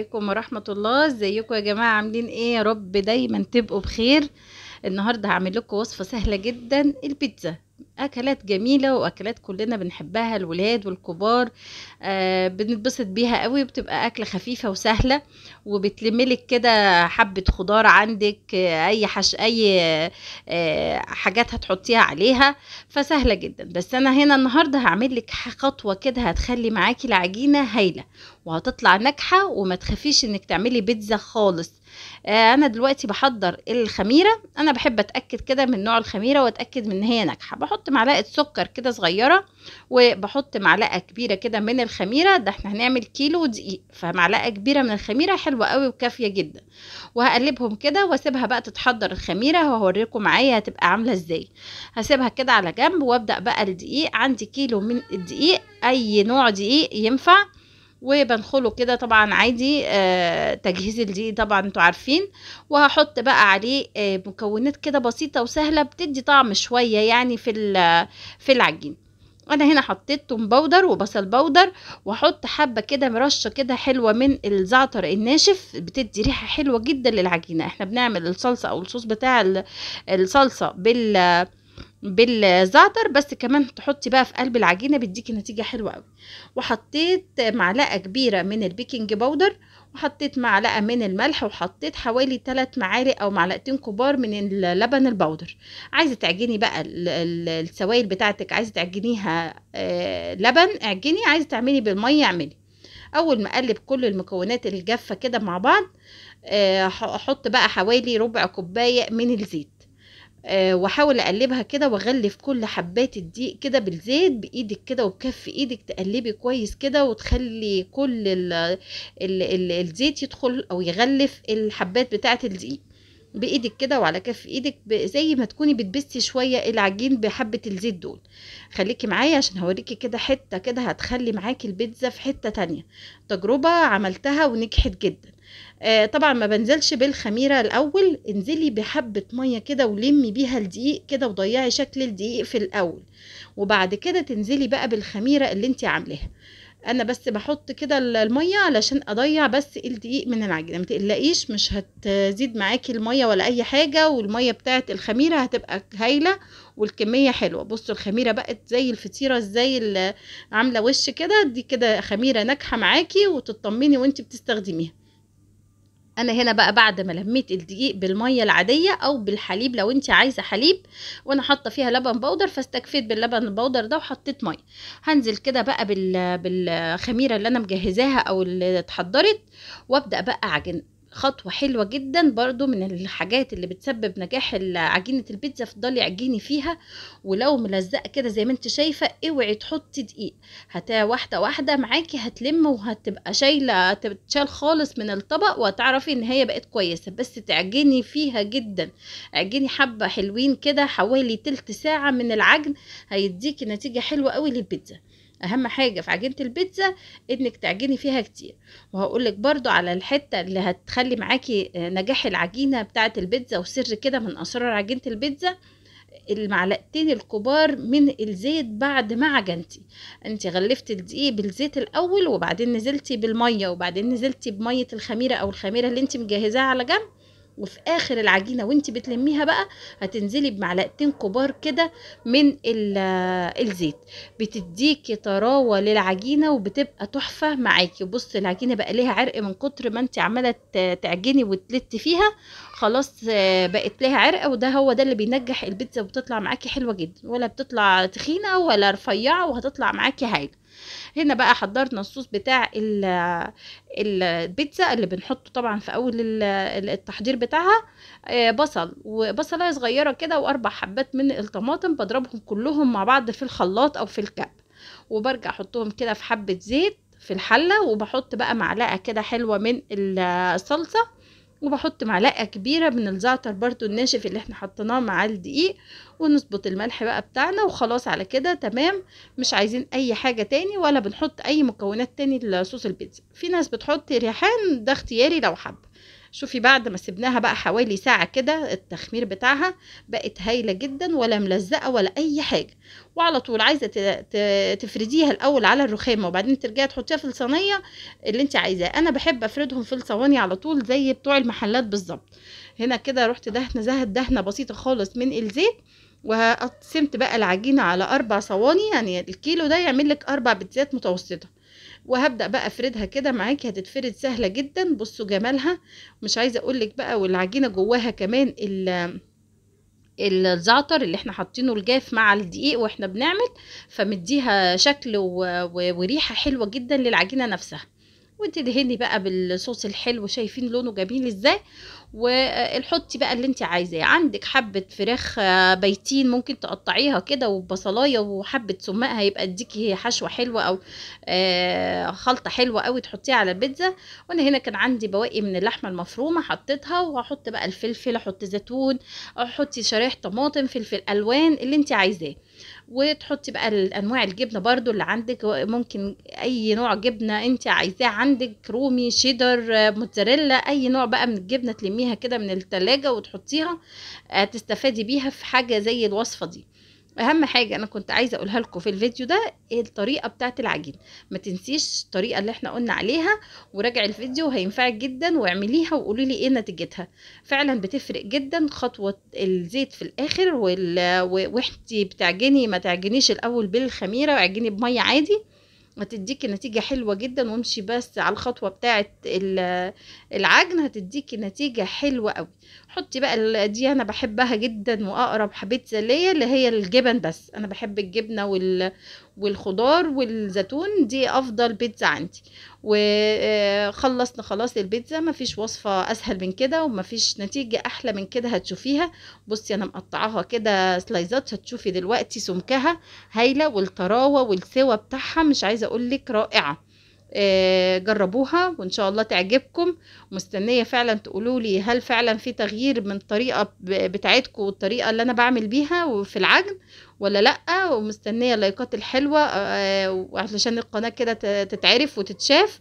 عليكم ورحمة الله ازيكم يا جماعة عاملين ايه يا رب دايما تبقوا بخير النهاردة هعمل لكم وصفة سهلة جدا البيتزا اكلات جميله واكلات كلنا بنحبها الولاد والكبار آه بنتبسط بيها قوي بتبقى اكله خفيفه وسهله وبتلملك كده حبه خضار عندك آه اي حش اي آه حاجات هتحطيها عليها فسهله جدا بس انا هنا النهارده هعمل لك خطوه كده هتخلي معاكي العجينه هايله وهتطلع ناجحه وما تخافيش انك تعملي بيتزا خالص آه، انا دلوقتي بحضر الخميره انا بحب اتاكد كده من نوع الخميره واتاكد من ان هي ناجحه بحط معلقه سكر كده صغيره وبحط معلقه كبيره كده من الخميره ده احنا هنعمل كيلو دقيق فمعلقه كبيره من الخميره حلوه قوي وكافيه جدا وهقلبهم كده واسيبها بقى تتحضر الخميره وهوريكم معايا هتبقى عامله ازاي هسيبها كده على جنب وابدا بقى الدقيق عندي كيلو من الدقيق اي نوع دقيق ينفع وبنخله كده طبعا عادي آه تجهيز الدقيق طبعا انتوا عارفين وهحط بقى عليه آه مكونات كده بسيطة وسهلة بتدي طعم شوية يعني في في العجين انا هنا حطيت توم باودر وبصل باودر واحط حبة كده مرشة كده حلوة من الزعتر الناشف بتدي ريحة حلوة جدا للعجينة احنا بنعمل الصلصة او الصوص بتاع الصلصة بال بالزعتر بس كمان تحطي بقى في قلب العجينه بيديكي نتيجه حلوه قوي وحطيت معلقه كبيره من البيكنج باودر وحطيت معلقه من الملح وحطيت حوالي 3 معالق او معلقتين كبار من اللبن البودر عايزه تعجني بقى السوائل بتاعتك عايزه تعجنيها آه، لبن اعجني عايزه تعملي بالميه اعملي اول ما اقلب كل المكونات الجافه كده مع بعض آه، احط بقى حوالي ربع كوبايه من الزيت آه، واحاول اقلبها كده واغلف كل حبات الدقيق كده بالزيت بايدك كده وبكف ايدك تقلبي كويس كده وتخلي كل الـ الـ الـ الزيت يدخل او يغلف الحبات بتاعه الدقيق بايدك كده وعلى كف ايدك زي ما تكوني بتبسي شويه العجين بحبه الزيت دول خليكي معايا عشان هوريكي كده حته كده هتخلي معاكي البيتزا في حته تانية تجربه عملتها ونجحت جدا آه طبعا ما بنزلش بالخميره الاول انزلي بحبه ميه كده ولمي بيها الدقيق كده وضيعي شكل الدقيق في الاول وبعد كده تنزلي بقى بالخميره اللي انت عاملاها انا بس بحط كده الميه علشان اضيع بس الدقيق من العجينه ما تقلقيش مش هتزيد معاكي الميه ولا اي حاجه والميه بتاعه الخميره هتبقى هايله والكميه حلوه بصوا الخميره بقت زي الفطيره ازاي عامله وش كده دي كده خميره ناجحه معاكي وتطمني وانت بتستخدميها انا هنا بقى بعد ما لميت الدقيق بالميه العاديه او بالحليب لو انت عايزه حليب وانا حاطه فيها لبن بودر فاستكفيت باللبن البودر ده وحطيت ميه هنزل كده بقى بال بالخميره اللي انا مجهزاها او اللي اتحضرت وابدا بقى اعجن خطوة حلوة جدا برضو من الحاجات اللي بتسبب نجاح عجينة البيتزا فضلي عجيني فيها ولو ملزقة كده زي ما انت شايفة اوعي تحطي دقيق هتا واحدة واحدة معاكي هتلم وهتبقى شايلة تتشال خالص من الطبق وهتعرفي ان هي بقت كويسة بس تعجني فيها جدا اعجني حبة حلوين كده حوالي تلت ساعة من العجن هيديكي نتيجة حلوة قوي للبيتزا اهم حاجة في عجينة البيتزا انك تعجني فيها كتير وهقولك برضو على الحتة اللي هتخلي معاكي نجاح العجينة بتاعة البيتزا وسر كده من اسرار عجينة البيتزا المعلقتين الكبار من الزيت بعد ما عجنتي انت غلفتي الدقيق بالزيت الاول وبعدين نزلتي بالميه وبعدين نزلتي بميه الخميره او الخميره اللي انت مجهزاها على جنب وفي اخر العجينه وانت بتلميها بقى هتنزلي بمعلقتين كبار كده من آه، الزيت بتديكي طراوه للعجينه وبتبقى تحفه معاكي بصي العجينه بقى ليها عرق من كتر ما انت عماله تعجني وتلتي فيها خلاص آه، بقت ليها عرق وده هو ده اللي بينجح البيتزا وبتطلع معاكي حلوه جدا ولا بتطلع تخينه ولا رفيعه وهتطلع معاكي هايله هنا بقى حضرنا الصوص بتاع البيتزا اللي بنحطه طبعا في اول التحضير بتاعها آه، بصل وبصله صغيره كده واربع حبات من الطماطم بضربهم كلهم مع بعض في الخلاط او في الكب وبرجع احطهم كده في حبه زيت في الحله وبحط بقى معلقه كده حلوه من الصلصه وبحط معلقة كبيرة من الزعتر برضو الناشف اللي احنا حطيناه مع الدقيق ونظبط الملح بقى بتاعنا وخلاص على كده تمام مش عايزين اي حاجة تاني ولا بنحط اي مكونات تاني لصوص البيتزا في ناس بتحط ريحان ده اختياري لو حابة شوفي بعد ما سبناها بقى حوالي ساعة كده التخمير بتاعها بقت هايلة جدا ولا ملزقة ولا أي حاجة وعلى طول عايزة تفرديها الأول على الرخامة وبعدين ترجعي تحطيها في الصينية اللي انت عايزاه أنا بحب أفردهم في الصواني على طول زي بتوع المحلات بالظبط هنا كده رحت دهنة زهد دهنة بسيطة خالص من الزيت وقسمت بقى العجينة على أربع صواني يعني الكيلو ده يعمل لك أربع بيتزات متوسطة وهبدأ بقى أفردها كده معاكي هتتفرد سهلة جدا بصوا جمالها مش عايزة أقولك بقى والعجينة جواها كمان ال الزعتر اللي احنا حاطينه الجاف مع الدقيق واحنا بنعمل فمديها شكل وريحة حلوة جدا للعجينة نفسها وانت دهني بقى بالصوص الحلو شايفين لونه جميل ازاي وحطي بقى اللي انت عايزاه عندك حبه فراخ بيتين ممكن تقطعيها كده وبصلايه وحبه سماق هيبقى اديكي حشوه حلوه او آه، خلطه حلوه قوي تحطيها على البيتزا وانا هنا كان عندي بواقي من اللحمه المفرومه حطيتها وهحط بقى الفلفل احط زيتون احطي شرايح طماطم فلفل الوان اللي انت عايزاه وتحطي بقى انواع الجبنه برضو اللي عندك ممكن اي نوع جبنه انت عايزاه عندك رومي شيدر موتزاريلا اي نوع بقى من الجبنه تلميها كده من التلاجة وتحطيها آه، تستفادي بيها في حاجه زي الوصفه دي اهم حاجه انا كنت عايزه اقولها لكم في الفيديو ده الطريقه بتاعت العجين ما تنسيش الطريقه اللي احنا قلنا عليها وراجع الفيديو هينفعك جدا واعمليها وقولي لي ايه نتيجتها فعلا بتفرق جدا خطوه الزيت في الاخر وال... وانتي بتعجني ما تعجنيش الاول بالخميره اعجني بميه عادي هتديكي نتيجة حلوة جدا وامشي بس على الخطوة بتاعة العجن هتديكي نتيجة حلوة قوي حطي بقى دي انا بحبها جدا واقرب حبيت ليا اللي هي الجبن بس انا بحب الجبنة والخضار والزيتون دي افضل بيتزا عندي وخلصنا آه، خلاص البيتزا مفيش وصفة اسهل من كده ومفيش نتيجة احلى من كده هتشوفيها بصي انا مقطعاها كده سلايزات هتشوفي دلوقتي سمكها هايلة والطراوة والسوا بتاعها مش عايزة اقولك رائعة آه، جربوها وان شاء الله تعجبكم مستنيه فعلا تقولولي هل فعلا في تغيير من الطريقه بتاعتكم والطريقه اللي انا بعمل بيها في العجن ولا لا ومستنيه اللايكات الحلوه آه، علشان القناه كده تتعرف وتتشاف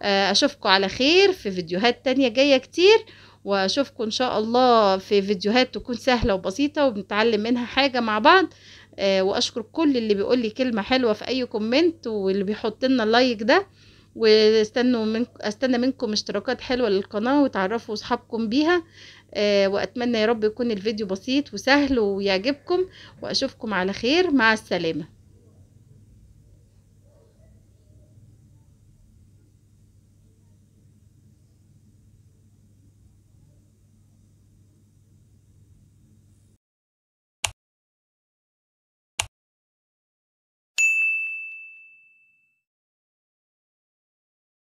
آه، اشوفكم على خير في فيديوهات تانية جايه كتير واشوفكم ان شاء الله في فيديوهات تكون سهله وبسيطه وبنتعلم منها حاجه مع بعض واشكر كل اللي بيقول لي كلمه حلوه في اي كومنت واللي بيحط لنا اللايك ده واستنوا من استنى منكم اشتراكات حلوه للقناه وتعرفوا اصحابكم بيها آه واتمنى يا رب يكون الفيديو بسيط وسهل ويعجبكم واشوفكم على خير مع السلامه